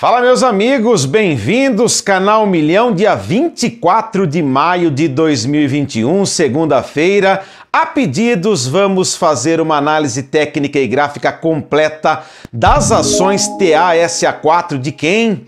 Fala, meus amigos, bem-vindos, canal Milhão, dia 24 de maio de 2021, segunda-feira. A pedidos, vamos fazer uma análise técnica e gráfica completa das ações TASA4 de quem?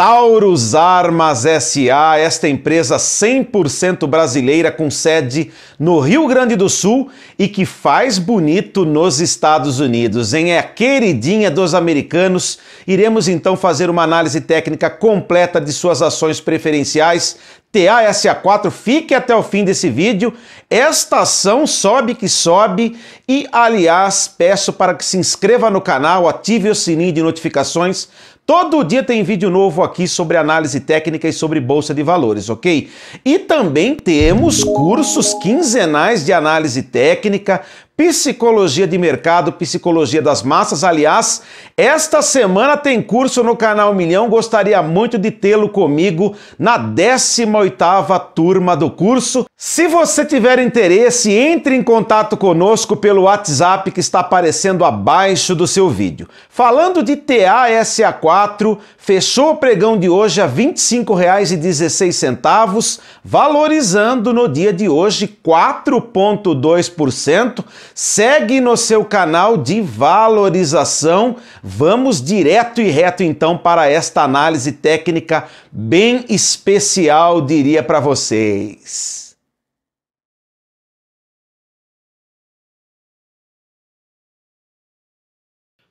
Taurus Armas SA, esta empresa 100% brasileira com sede no Rio Grande do Sul e que faz bonito nos Estados Unidos, em É a queridinha dos americanos. Iremos então fazer uma análise técnica completa de suas ações preferenciais, TASA4, fique até o fim desse vídeo. Esta ação sobe que sobe e, aliás, peço para que se inscreva no canal, ative o sininho de notificações. Todo dia tem vídeo novo aqui sobre análise técnica e sobre bolsa de valores, ok? E também temos cursos quinzenais de análise técnica, Psicologia de Mercado, Psicologia das Massas. Aliás, esta semana tem curso no canal Milhão. Gostaria muito de tê-lo comigo na 18ª turma do curso. Se você tiver interesse, entre em contato conosco pelo WhatsApp que está aparecendo abaixo do seu vídeo. Falando de TASA4, fechou o pregão de hoje a R$ 25,16, valorizando no dia de hoje 4,2%. Segue no seu canal de valorização. Vamos direto e reto então para esta análise técnica bem especial, diria para vocês.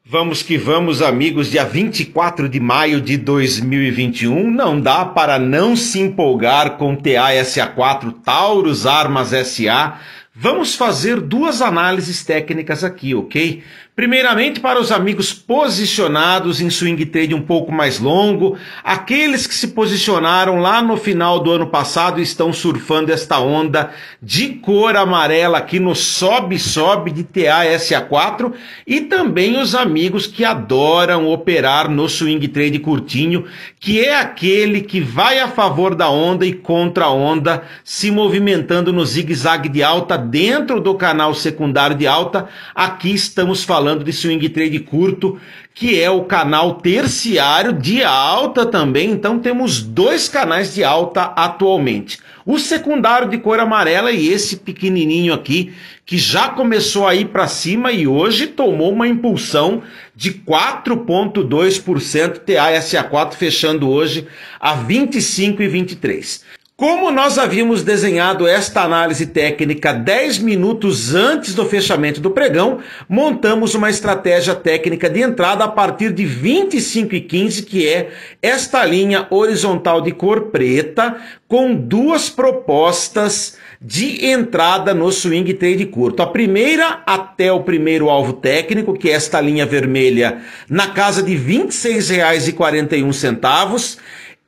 Vamos que vamos, amigos. Dia 24 de maio de 2021, não dá para não se empolgar com TASA4 Taurus Armas SA Vamos fazer duas análises técnicas aqui, ok? Primeiramente, para os amigos posicionados em swing trade um pouco mais longo, aqueles que se posicionaram lá no final do ano passado e estão surfando esta onda de cor amarela aqui no Sobe Sobe de TASA4, e também os amigos que adoram operar no swing trade curtinho, que é aquele que vai a favor da onda e contra a onda, se movimentando no zigue-zague de alta dentro do canal secundário de alta, aqui estamos falando de swing trade curto, que é o canal terciário de alta também. Então temos dois canais de alta atualmente. O secundário de cor amarela e esse pequenininho aqui, que já começou a ir para cima e hoje tomou uma impulsão de 4.2% TASA4 fechando hoje a 25 e 23. Como nós havíamos desenhado esta análise técnica 10 minutos antes do fechamento do pregão, montamos uma estratégia técnica de entrada a partir de 25 e 15, que é esta linha horizontal de cor preta, com duas propostas de entrada no swing trade curto. A primeira até o primeiro alvo técnico, que é esta linha vermelha, na casa de R$ 26,41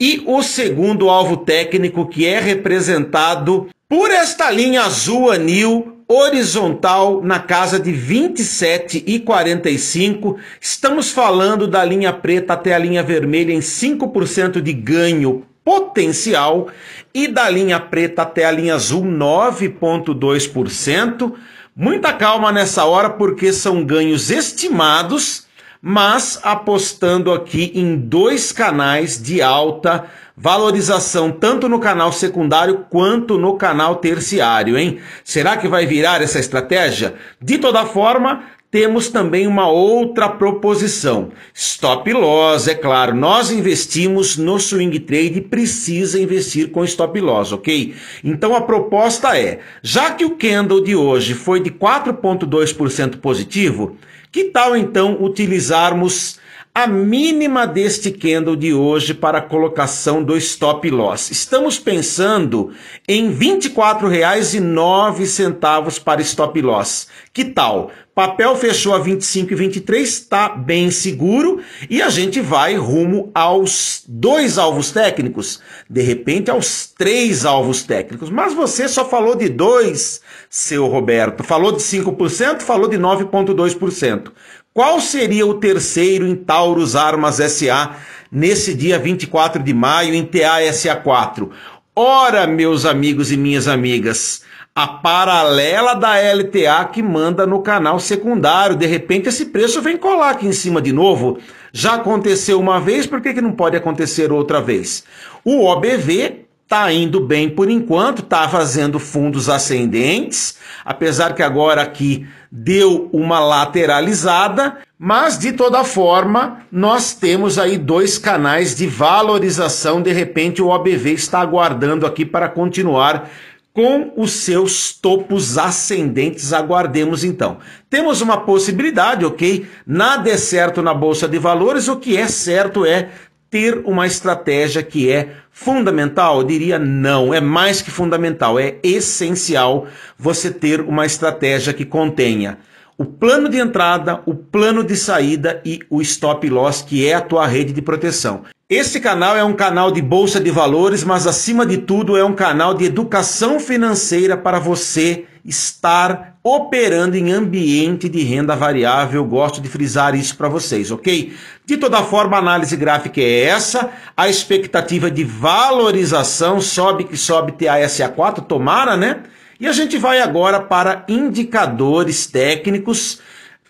e o segundo alvo técnico que é representado por esta linha azul anil horizontal na casa de 27 e 45. Estamos falando da linha preta até a linha vermelha em 5% de ganho potencial e da linha preta até a linha azul 9.2%. Muita calma nessa hora porque são ganhos estimados mas apostando aqui em dois canais de alta valorização, tanto no canal secundário quanto no canal terciário, hein? Será que vai virar essa estratégia? De toda forma, temos também uma outra proposição. Stop loss, é claro. Nós investimos no swing trade, precisa investir com stop loss, ok? Então a proposta é, já que o candle de hoje foi de 4.2% positivo, que tal então utilizarmos a mínima deste candle de hoje para a colocação do stop loss. Estamos pensando em R$ 24,09 para stop loss. Que tal? Papel fechou a 25,23, está bem seguro e a gente vai rumo aos dois alvos técnicos, de repente aos três alvos técnicos. Mas você só falou de dois, seu Roberto. Falou de 5%, falou de 9,2%. Qual seria o terceiro em Taurus Armas SA nesse dia 24 de maio em TASA4? Ora, meus amigos e minhas amigas, a paralela da LTA que manda no canal secundário. De repente esse preço vem colar aqui em cima de novo. Já aconteceu uma vez, por que, que não pode acontecer outra vez? O OBV tá indo bem por enquanto, tá fazendo fundos ascendentes, apesar que agora aqui deu uma lateralizada, mas de toda forma, nós temos aí dois canais de valorização, de repente o OBV está aguardando aqui para continuar com os seus topos ascendentes. Aguardemos então. Temos uma possibilidade, ok? Nada é certo na bolsa de valores, o que é certo é ter uma estratégia que é fundamental? Eu diria não, é mais que fundamental, é essencial você ter uma estratégia que contenha o plano de entrada, o plano de saída e o stop loss, que é a tua rede de proteção. Este canal é um canal de bolsa de valores, mas acima de tudo é um canal de educação financeira para você estar operando em ambiente de renda variável. gosto de frisar isso para vocês, ok? De toda forma, a análise gráfica é essa. A expectativa de valorização sobe que sobe TASA4, tomara, né? E a gente vai agora para indicadores técnicos.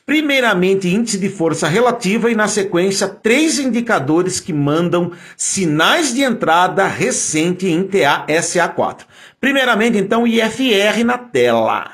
Primeiramente, índice de força relativa e, na sequência, três indicadores que mandam sinais de entrada recente em TA SA4. Primeiramente, então, IFR na tela.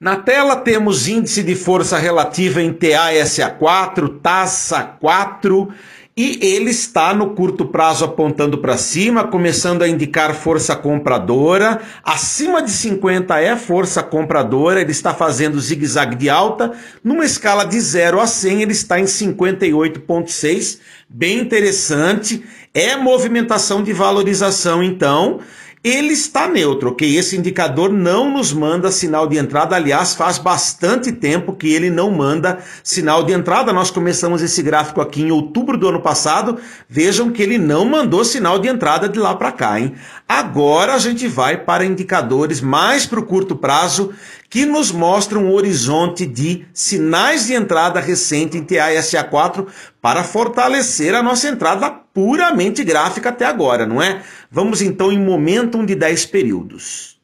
Na tela temos índice de força relativa em TASA4, TASA4, e ele está no curto prazo apontando para cima, começando a indicar força compradora. Acima de 50 é força compradora, ele está fazendo zigue-zague de alta. Numa escala de 0 a 100, ele está em 58,6. Bem interessante. É movimentação de valorização, então ele está neutro, ok? Esse indicador não nos manda sinal de entrada, aliás, faz bastante tempo que ele não manda sinal de entrada. Nós começamos esse gráfico aqui em outubro do ano passado, vejam que ele não mandou sinal de entrada de lá para cá, hein? Agora a gente vai para indicadores mais para o curto prazo, que nos mostra um horizonte de sinais de entrada recente em TASA4 para fortalecer a nossa entrada puramente gráfica até agora, não é? Vamos então em momentum de 10 períodos.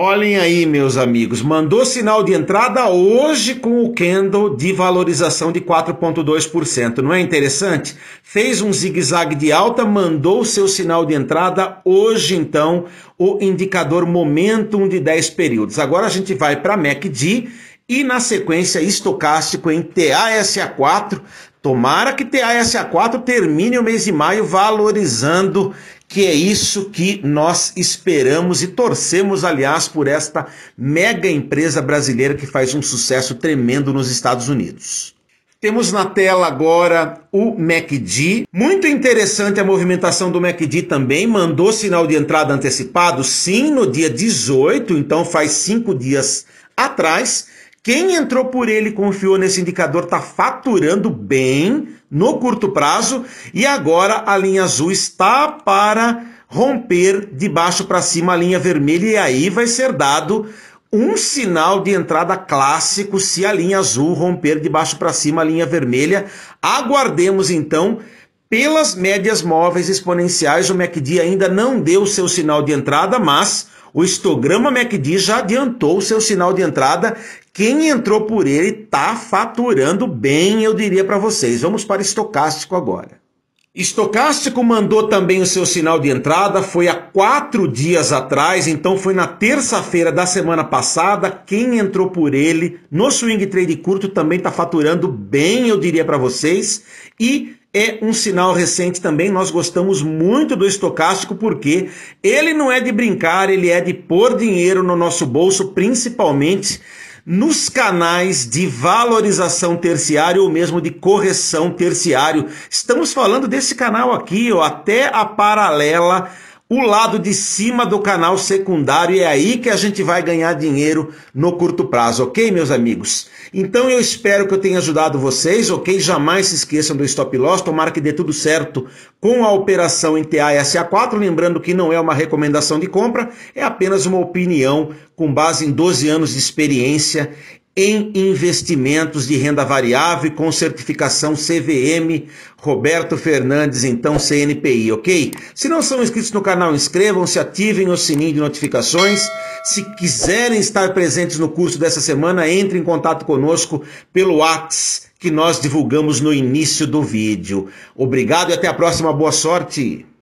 Olhem aí, meus amigos, mandou sinal de entrada hoje com o candle de valorização de 4,2%. Não é interessante? Fez um zigue-zague de alta, mandou o seu sinal de entrada hoje, então, o indicador momentum de 10 períodos. Agora a gente vai para MACD e, na sequência, estocástico em TASA4. Tomara que TASA4 termine o mês de maio valorizando que é isso que nós esperamos e torcemos, aliás, por esta mega empresa brasileira que faz um sucesso tremendo nos Estados Unidos. Temos na tela agora o MACD. Muito interessante a movimentação do MACD também. Mandou sinal de entrada antecipado, sim, no dia 18, então faz cinco dias atrás. Quem entrou por ele confiou nesse indicador está faturando bem no curto prazo e agora a linha azul está para romper de baixo para cima a linha vermelha e aí vai ser dado um sinal de entrada clássico se a linha azul romper de baixo para cima a linha vermelha. Aguardemos então pelas médias móveis exponenciais, o MACD ainda não deu seu sinal de entrada, mas o histograma MACD já adiantou seu sinal de entrada quem entrou por ele está faturando bem, eu diria para vocês. Vamos para estocástico agora. Estocástico mandou também o seu sinal de entrada, foi há quatro dias atrás, então foi na terça-feira da semana passada. Quem entrou por ele no swing trade curto também está faturando bem, eu diria para vocês. E é um sinal recente também. Nós gostamos muito do estocástico porque ele não é de brincar, ele é de pôr dinheiro no nosso bolso, principalmente nos canais de valorização terciário ou mesmo de correção terciário. Estamos falando desse canal aqui, ó, até a paralela o lado de cima do canal secundário e é aí que a gente vai ganhar dinheiro no curto prazo, ok, meus amigos? Então eu espero que eu tenha ajudado vocês, ok? Jamais se esqueçam do stop loss, tomara que dê tudo certo com a operação em TASA4, lembrando que não é uma recomendação de compra, é apenas uma opinião com base em 12 anos de experiência em investimentos de renda variável com certificação CVM Roberto Fernandes, então CNPI, ok? Se não são inscritos no canal, inscrevam-se, ativem o sininho de notificações. Se quiserem estar presentes no curso dessa semana, entre em contato conosco pelo WhatsApp que nós divulgamos no início do vídeo. Obrigado e até a próxima. Boa sorte!